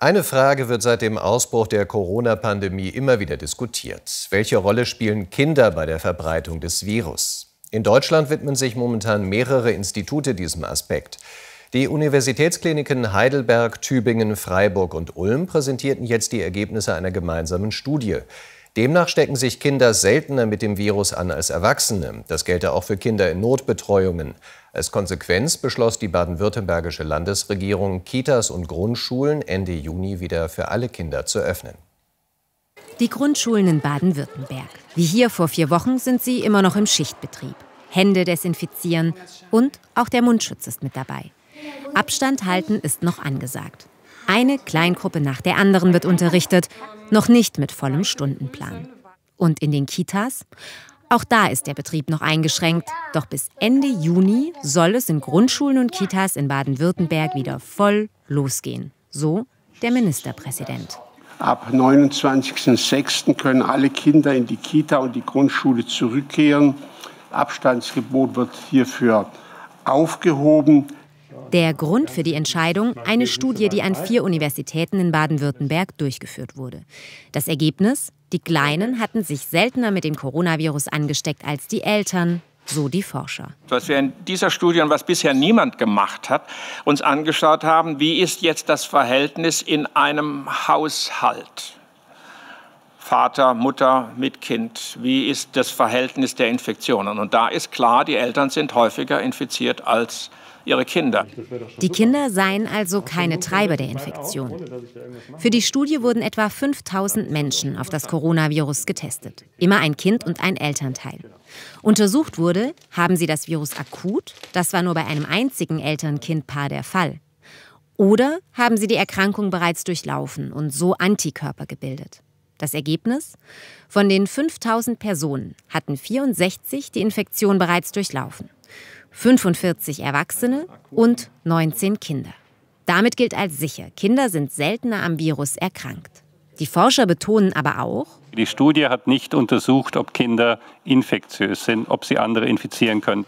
Eine Frage wird seit dem Ausbruch der Corona-Pandemie immer wieder diskutiert. Welche Rolle spielen Kinder bei der Verbreitung des Virus? In Deutschland widmen sich momentan mehrere Institute diesem Aspekt. Die Universitätskliniken Heidelberg, Tübingen, Freiburg und Ulm präsentierten jetzt die Ergebnisse einer gemeinsamen Studie. Demnach stecken sich Kinder seltener mit dem Virus an als Erwachsene. Das gelte auch für Kinder in Notbetreuungen. Als Konsequenz beschloss die baden-württembergische Landesregierung, Kitas und Grundschulen Ende Juni wieder für alle Kinder zu öffnen. Die Grundschulen in Baden-Württemberg. Wie hier vor vier Wochen sind sie immer noch im Schichtbetrieb. Hände desinfizieren und auch der Mundschutz ist mit dabei. Abstand halten ist noch angesagt. Eine Kleingruppe nach der anderen wird unterrichtet, noch nicht mit vollem Stundenplan. Und in den Kitas? Auch da ist der Betrieb noch eingeschränkt. Doch bis Ende Juni soll es in Grundschulen und Kitas in Baden-Württemberg wieder voll losgehen. So der Ministerpräsident. Ab 29.06. können alle Kinder in die Kita und die Grundschule zurückkehren. Abstandsgebot wird hierfür aufgehoben. Der Grund für die Entscheidung eine Studie, die an vier Universitäten in Baden-Württemberg durchgeführt wurde. Das Ergebnis? Die Kleinen hatten sich seltener mit dem Coronavirus angesteckt als die Eltern, so die Forscher. Was wir in dieser Studie und was bisher niemand gemacht hat, uns angeschaut haben, wie ist jetzt das Verhältnis in einem Haushalt? Vater, Mutter mit Kind, wie ist das Verhältnis der Infektionen. Und da ist klar, die Eltern sind häufiger infiziert als ihre Kinder. Die Kinder seien also keine Treiber der Infektion. Für die Studie wurden etwa 5000 Menschen auf das Coronavirus getestet. Immer ein Kind und ein Elternteil. Untersucht wurde, haben sie das Virus akut, das war nur bei einem einzigen Eltern-Kind-Paar der Fall. Oder haben sie die Erkrankung bereits durchlaufen und so Antikörper gebildet? Das Ergebnis? Von den 5000 Personen hatten 64 die Infektion bereits durchlaufen, 45 Erwachsene und 19 Kinder. Damit gilt als sicher, Kinder sind seltener am Virus erkrankt. Die Forscher betonen aber auch, die Studie hat nicht untersucht, ob Kinder infektiös sind, ob sie andere infizieren können.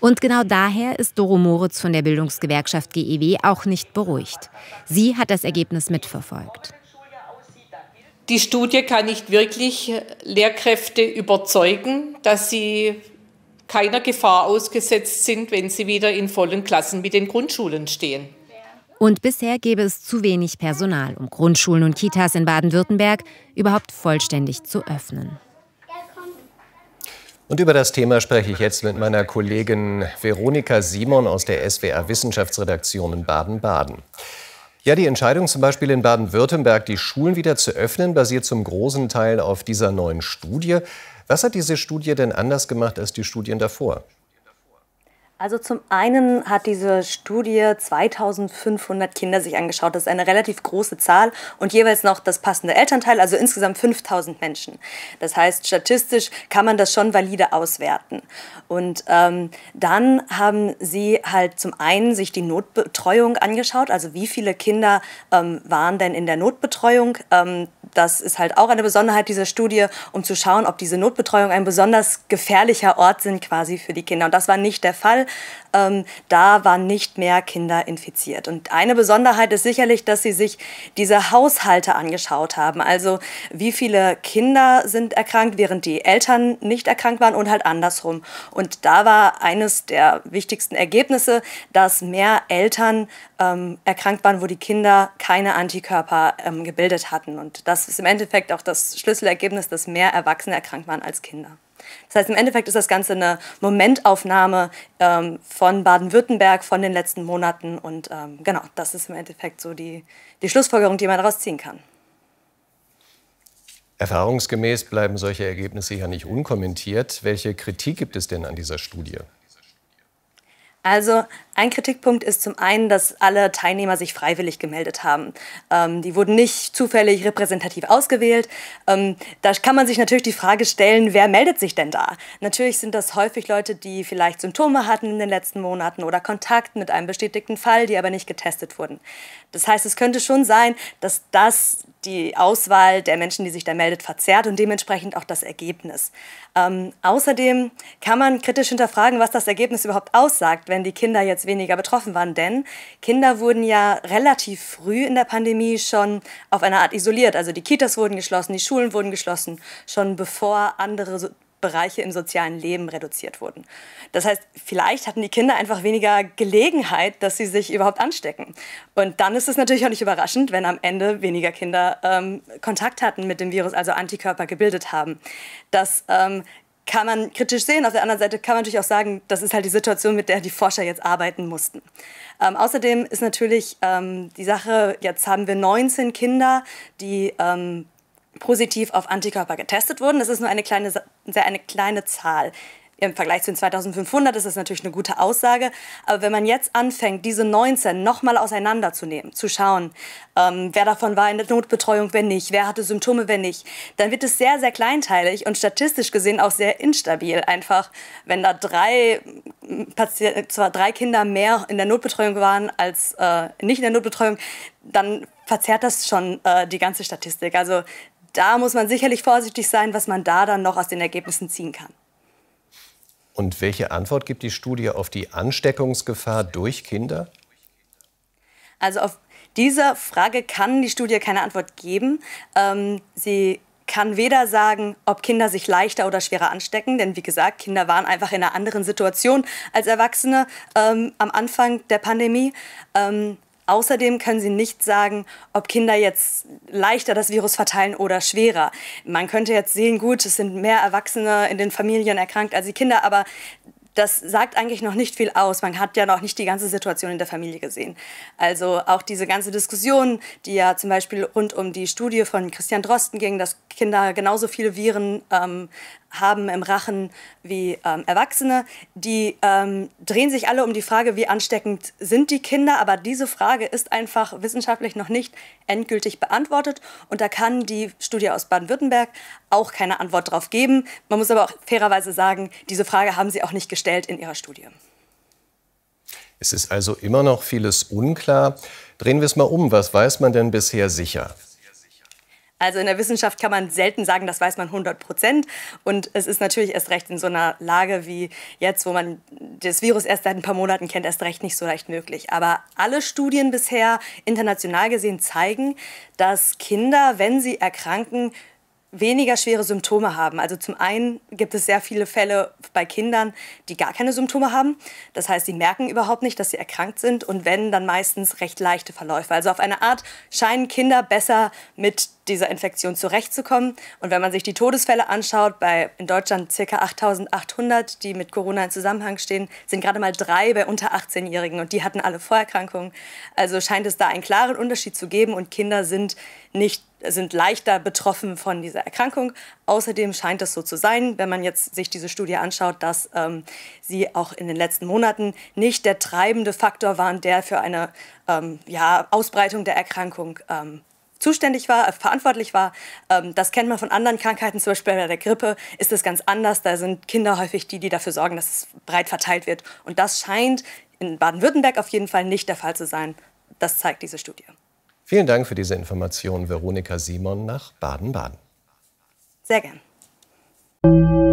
Und genau daher ist Doro Moritz von der Bildungsgewerkschaft GEW auch nicht beruhigt. Sie hat das Ergebnis mitverfolgt. Die Studie kann nicht wirklich Lehrkräfte überzeugen, dass sie keiner Gefahr ausgesetzt sind, wenn sie wieder in vollen Klassen mit den Grundschulen stehen. Und bisher gäbe es zu wenig Personal, um Grundschulen und Kitas in Baden-Württemberg überhaupt vollständig zu öffnen. Und über das Thema spreche ich jetzt mit meiner Kollegin Veronika Simon aus der SWR Wissenschaftsredaktion in Baden-Baden. Ja, die Entscheidung zum Beispiel in Baden-Württemberg, die Schulen wieder zu öffnen, basiert zum großen Teil auf dieser neuen Studie. Was hat diese Studie denn anders gemacht als die Studien davor? Also zum einen hat diese Studie 2500 Kinder sich angeschaut. Das ist eine relativ große Zahl und jeweils noch das passende Elternteil, also insgesamt 5000 Menschen. Das heißt, statistisch kann man das schon valide auswerten. Und ähm, dann haben sie halt zum einen sich die Notbetreuung angeschaut, also wie viele Kinder ähm, waren denn in der Notbetreuung. Ähm, das ist halt auch eine Besonderheit dieser Studie, um zu schauen, ob diese Notbetreuung ein besonders gefährlicher Ort sind quasi für die Kinder. Und das war nicht der Fall ähm, da waren nicht mehr Kinder infiziert. Und eine Besonderheit ist sicherlich, dass sie sich diese Haushalte angeschaut haben. Also wie viele Kinder sind erkrankt, während die Eltern nicht erkrankt waren und halt andersrum. Und da war eines der wichtigsten Ergebnisse, dass mehr Eltern ähm, erkrankt waren, wo die Kinder keine Antikörper ähm, gebildet hatten. Und das ist im Endeffekt auch das Schlüsselergebnis, dass mehr Erwachsene erkrankt waren als Kinder. Das heißt, im Endeffekt ist das Ganze eine Momentaufnahme ähm, von Baden-Württemberg von den letzten Monaten. Und ähm, genau, das ist im Endeffekt so die, die Schlussfolgerung, die man daraus ziehen kann. Erfahrungsgemäß bleiben solche Ergebnisse ja nicht unkommentiert. Welche Kritik gibt es denn an dieser Studie? Also ein Kritikpunkt ist zum einen, dass alle Teilnehmer sich freiwillig gemeldet haben. Ähm, die wurden nicht zufällig repräsentativ ausgewählt. Ähm, da kann man sich natürlich die Frage stellen, wer meldet sich denn da? Natürlich sind das häufig Leute, die vielleicht Symptome hatten in den letzten Monaten oder Kontakt mit einem bestätigten Fall, die aber nicht getestet wurden. Das heißt, es könnte schon sein, dass das die Auswahl der Menschen, die sich da meldet, verzerrt und dementsprechend auch das Ergebnis. Ähm, außerdem kann man kritisch hinterfragen, was das Ergebnis überhaupt aussagt, wenn die Kinder jetzt weniger betroffen waren. Denn Kinder wurden ja relativ früh in der Pandemie schon auf eine Art isoliert. Also die Kitas wurden geschlossen, die Schulen wurden geschlossen, schon bevor andere so Bereiche im sozialen Leben reduziert wurden. Das heißt, vielleicht hatten die Kinder einfach weniger Gelegenheit, dass sie sich überhaupt anstecken. Und dann ist es natürlich auch nicht überraschend, wenn am Ende weniger Kinder ähm, Kontakt hatten mit dem Virus, also Antikörper gebildet haben. Das ähm, kann man kritisch sehen. Auf der anderen Seite kann man natürlich auch sagen, das ist halt die Situation, mit der die Forscher jetzt arbeiten mussten. Ähm, außerdem ist natürlich ähm, die Sache, jetzt haben wir 19 Kinder, die ähm, positiv auf Antikörper getestet wurden. Das ist nur eine kleine, sehr eine kleine Zahl. Im Vergleich zu den 2500 ist das natürlich eine gute Aussage. Aber wenn man jetzt anfängt, diese 19 nochmal auseinanderzunehmen, zu schauen, ähm, wer davon war in der Notbetreuung, wer nicht, wer hatte Symptome, wer nicht, dann wird es sehr, sehr kleinteilig und statistisch gesehen auch sehr instabil. Einfach, wenn da drei, Patient, zwar drei Kinder mehr in der Notbetreuung waren als äh, nicht in der Notbetreuung, dann verzerrt das schon äh, die ganze Statistik. Also da muss man sicherlich vorsichtig sein, was man da dann noch aus den Ergebnissen ziehen kann. Und welche Antwort gibt die Studie auf die Ansteckungsgefahr durch Kinder? Also auf dieser Frage kann die Studie keine Antwort geben. Ähm, sie kann weder sagen, ob Kinder sich leichter oder schwerer anstecken, denn wie gesagt, Kinder waren einfach in einer anderen Situation als Erwachsene ähm, am Anfang der Pandemie. Ähm, Außerdem können sie nicht sagen, ob Kinder jetzt leichter das Virus verteilen oder schwerer. Man könnte jetzt sehen, gut, es sind mehr Erwachsene in den Familien erkrankt als die Kinder, aber das sagt eigentlich noch nicht viel aus. Man hat ja noch nicht die ganze Situation in der Familie gesehen. Also auch diese ganze Diskussion, die ja zum Beispiel rund um die Studie von Christian Drosten ging, dass Kinder genauso viele Viren ähm, haben im Rachen wie ähm, Erwachsene, die ähm, drehen sich alle um die Frage, wie ansteckend sind die Kinder. Aber diese Frage ist einfach wissenschaftlich noch nicht endgültig beantwortet. Und da kann die Studie aus Baden-Württemberg auch keine Antwort drauf geben. Man muss aber auch fairerweise sagen, diese Frage haben sie auch nicht gestellt in ihrer Studie. Es ist also immer noch vieles unklar. Drehen wir es mal um. Was weiß man denn bisher sicher? Also in der Wissenschaft kann man selten sagen, das weiß man 100 Prozent. Und es ist natürlich erst recht in so einer Lage wie jetzt, wo man das Virus erst seit ein paar Monaten kennt, erst recht nicht so leicht möglich. Aber alle Studien bisher international gesehen zeigen, dass Kinder, wenn sie erkranken, weniger schwere Symptome haben. Also zum einen gibt es sehr viele Fälle bei Kindern, die gar keine Symptome haben. Das heißt, sie merken überhaupt nicht, dass sie erkrankt sind und wenn, dann meistens recht leichte Verläufe. Also auf eine Art scheinen Kinder besser mit dieser Infektion zurechtzukommen. Und wenn man sich die Todesfälle anschaut, bei in Deutschland ca. 8.800, die mit Corona in Zusammenhang stehen, sind gerade mal drei bei unter 18-Jährigen und die hatten alle Vorerkrankungen. Also scheint es da einen klaren Unterschied zu geben und Kinder sind nicht sind leichter betroffen von dieser Erkrankung. Außerdem scheint es so zu sein, wenn man jetzt sich diese Studie anschaut, dass ähm, sie auch in den letzten Monaten nicht der treibende Faktor waren, der für eine ähm, ja, Ausbreitung der Erkrankung ähm, zuständig war, äh, verantwortlich war. Ähm, das kennt man von anderen Krankheiten, zum Beispiel bei der Grippe ist das ganz anders. Da sind Kinder häufig die, die dafür sorgen, dass es breit verteilt wird. Und das scheint in Baden-Württemberg auf jeden Fall nicht der Fall zu sein. Das zeigt diese Studie. Vielen Dank für diese Information, Veronika Simon nach Baden-Baden. Sehr gern.